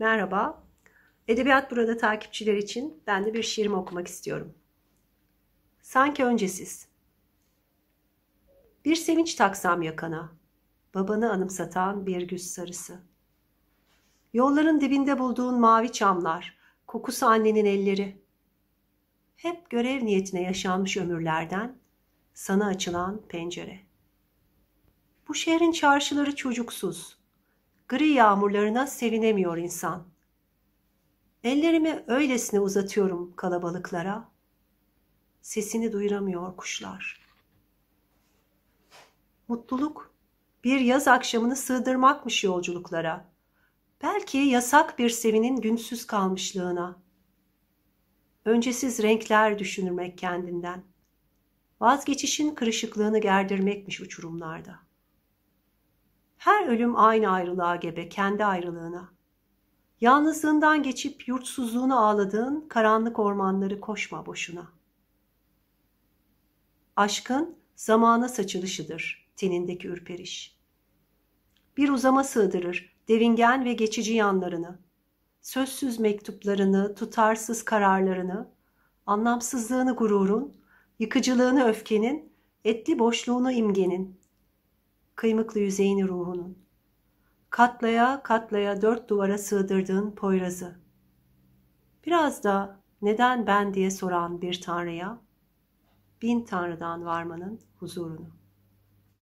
Merhaba. Edebiyat burada takipçiler için ben de bir şiirimi okumak istiyorum. Sanki öncesiz, Bir sevinç taksam yakana, babanı anımsatan bir güz sarısı. Yolların dibinde bulduğun mavi çamlar, kokusu annenin elleri. Hep görev niyetine yaşanmış ömürlerden sana açılan pencere. Bu şehrin çarşıları çocuksuz, gri yağmurlarına sevinemiyor insan. Ellerimi öylesine uzatıyorum kalabalıklara. Sesini duyuramıyor kuşlar. Mutluluk bir yaz akşamını sığdırmakmış yolculuklara. Belki yasak bir sevinin günsüz kalmışlığına. Öncesiz renkler düşünürmek kendinden. Vazgeçişin kırışıklığını gerdirmekmiş uçurumlarda.'' Her ölüm aynı ayrılığa gebe, kendi ayrılığına. Yalnızlığından geçip yurtsuzluğunu ağladığın karanlık ormanları koşma boşuna. Aşkın zamana saçılışıdır tenindeki ürperiş. Bir uzama sığdırır devingen ve geçici yanlarını. Sözsüz mektuplarını, tutarsız kararlarını, anlamsızlığını gururun, yıkıcılığını öfkenin, etli boşluğunu imgenin kıymıklı yüzeyini ruhunun. Katlaya katlaya dört duvara sığdırdığın Poyraz'ı. Biraz da neden ben diye soran bir tanrıya, bin tanrıdan varmanın huzurunu.